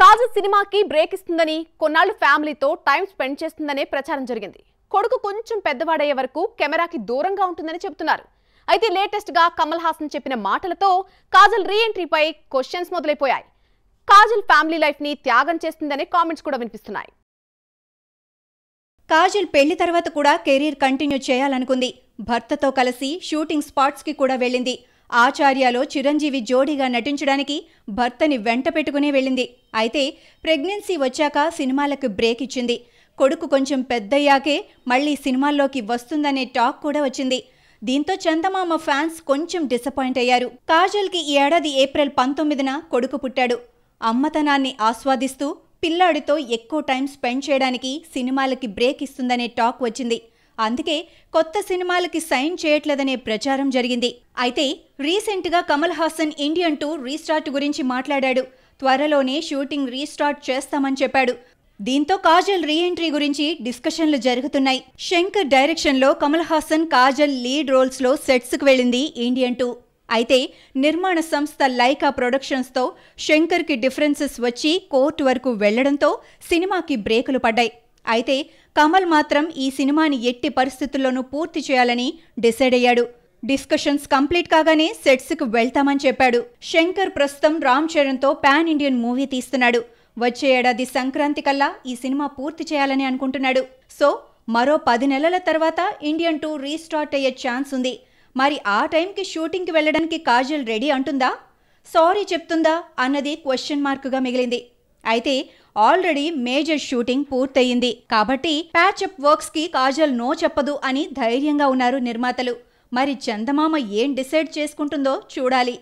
కాజల్ సినిమాకి బ్రేక్ ఇస్తుందని కొన్నాళ్ళు ఫ్యామిలీతో టైం స్పెండ్ చేస్తుందనే ప్రచారం జరిగింది కొడుకు కొంచెం పెద్దవాడయ్యే వరకు కెమెరాకి దూరంగా ఉంటుందని చెబుతున్నారు అయితే లేటెస్ట్ గా కమల్ హాసన్ చెప్పిన మాటలతో కాజల్ రీఎంట్రీపై క్వశ్చన్స్ మొదలైపోయాయి కాజల్ ఫ్యామిలీ లైఫ్ ని త్యాగం చేస్తుందనే కామెంట్స్ కూడా వినిపిస్తున్నాయి కాజల్ పెళ్లి తర్వాత కూడా కెరీర్ కంటిన్యూ చేయాలనుకుంది భర్తతో కలిసి షూటింగ్ స్పాట్స్కి కూడా వెళ్ళింది ఆచార్యలో చిరంజీవి జోడీగా నటించడానికి భర్తని వెంట పెట్టుకునే వెళ్ళింది అయితే ప్రెగ్నెన్సీ వచ్చాక సినిమాలకు బ్రేక్ ఇచ్చింది కొడుకు కొంచెం పెద్దయ్యాకే మళ్ళీ సినిమాల్లోకి వస్తుందనే టాక్ కూడా వచ్చింది దీంతో చందమామ ఫ్యాన్స్ కొంచెం డిసప్పాయింట్ అయ్యారు కాజల్కి ఈ ఏడాది ఏప్రిల్ పంతొమ్మిదిన కొడుకు పుట్టాడు అమ్మతనాన్ని ఆస్వాదిస్తూ పిల్లాడితో ఎక్కువ టైం స్పెండ్ చేయడానికి సినిమాలకి బ్రేక్ ఇస్తుందనే టాక్ వచ్చింది అందుకే కొత్త సినిమాలకి సైన్ చేయట్లేదనే ప్రచారం జరిగింది అయితే రీసెంట్గా Kamal Haasan Indian two restart గురించి మాట్లాడాడు త్వరలోనే షూటింగ్ రీస్టార్ట్ చేస్తామని చెప్పాడు దీంతో కాజల్ రీఎంట్రీ గురించి డిస్కషన్లు జరుగుతున్నాయి శంకర్ డైరెక్షన్లో కమల్ హాసన్ కాజల్ లీడ్ రోల్స్లో సెట్స్కు వెళ్ళింది ఇండియన్ టూ అయితే నిర్మాణ సంస్థ లైకా ప్రొడక్షన్స్తో శంకర్కి డిఫరెన్సెస్ వచ్చి కోర్టు వరకు వెళ్లడంతో సినిమాకి బ్రేకులు పడ్డాయి అయితే కమల్ మాత్రం ఈ సినిమాని ఎట్టి పరిస్థితుల్లోనూ పూర్తి చేయాలని డిసైడ్ అయ్యాడు డిస్కషన్స్ కంప్లీట్ కాగానే సెట్స్కు వెళ్తామని చెప్పాడు శంకర్ ప్రస్తుతం రామ్ చరణ్తో పాన్ ఇండియన్ మూవీ తీస్తున్నాడు వచ్చే ఏడాది సంక్రాంతి కల్లా ఈ సినిమా పూర్తి చేయాలని అనుకుంటున్నాడు సో మరో పది నెలల తర్వాత ఇండియన్ టూ రీస్టార్ట్ అయ్యే ఛాన్స్ ఉంది మరి ఆ టైంకి షూటింగ్కి వెళ్ళడానికి కాజల్ రెడీ అంటుందా సారీ చెప్తుందా అన్నది క్వశ్చన్ మార్కుగా మిగిలింది అయితే ఆల్రెడీ మేజర్ షూటింగ్ పూర్తయింది కాబట్టి ప్యాచ్అప్ వర్క్స్ కి కాజల్ నో చెప్పదు అని ధైర్యంగా ఉన్నారు నిర్మాతలు మరి చందమామ ఏం డిసైడ్ చేసుకుంటుందో చూడాలి